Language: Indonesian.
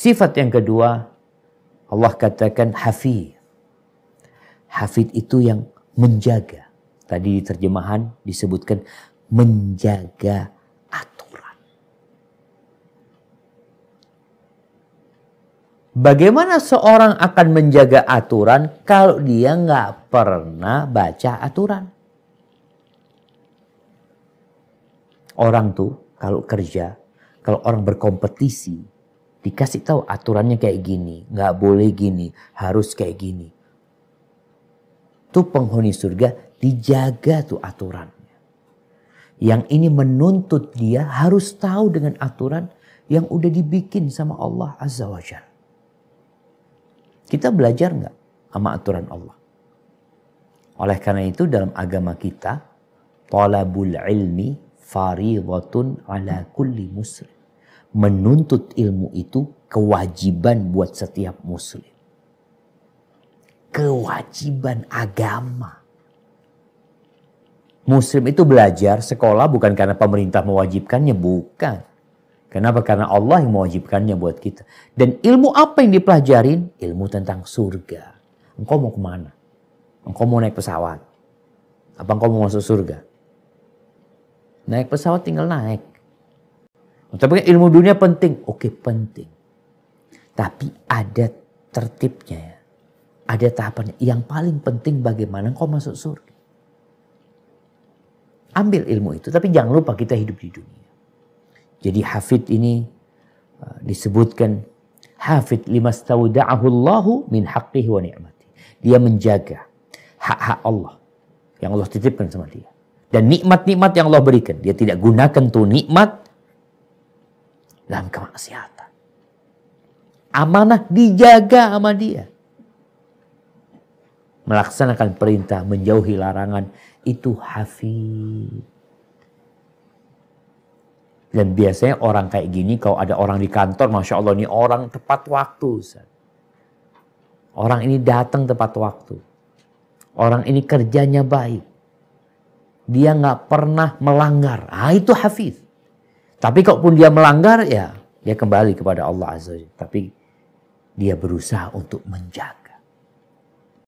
Sifat yang kedua, Allah katakan hafid. Hafid itu yang menjaga. Tadi di terjemahan disebutkan menjaga aturan. Bagaimana seorang akan menjaga aturan kalau dia nggak pernah baca aturan? Orang tuh kalau kerja, kalau orang berkompetisi, dikasih tahu aturannya kayak gini, nggak boleh gini, harus kayak gini. Tuh penghuni surga dijaga tuh aturannya. Yang ini menuntut dia harus tahu dengan aturan yang udah dibikin sama Allah Azza wa Kita belajar nggak sama aturan Allah? Oleh karena itu dalam agama kita, talabul ilmi fariwatun ala kulli muslim menuntut ilmu itu kewajiban buat setiap muslim. Kewajiban agama. Muslim itu belajar sekolah bukan karena pemerintah mewajibkannya, bukan. Kenapa? Karena Allah yang mewajibkannya buat kita. Dan ilmu apa yang dipelajarin? Ilmu tentang surga. Engkau mau kemana? Engkau mau naik pesawat? Apa engkau mau masuk surga? Naik pesawat tinggal naik. Tapi kan ilmu dunia penting. Oke, penting. Tapi ada tertibnya ya. Ada tahapannya. Yang paling penting bagaimana kau masuk surga. Ambil ilmu itu. Tapi jangan lupa kita hidup di dunia. Jadi hafid ini uh, disebutkan hafid lima stauda'ahu Allahu min haqqihi wa ni'mati. Dia menjaga hak-hak Allah yang Allah titipkan sama dia. Dan nikmat-nikmat yang Allah berikan. Dia tidak gunakan tuh nikmat dalam kemaksiatan. Amanah dijaga sama dia. Melaksanakan perintah, menjauhi larangan itu hafid. Dan biasanya orang kayak gini, kalau ada orang di kantor, Masya Allah ini orang tepat waktu. Orang ini datang tepat waktu. Orang ini kerjanya baik. Dia nggak pernah melanggar. Ah itu hafiz. Tapi kok pun dia melanggar ya dia kembali kepada Allah Azza Tapi dia berusaha untuk menjaga.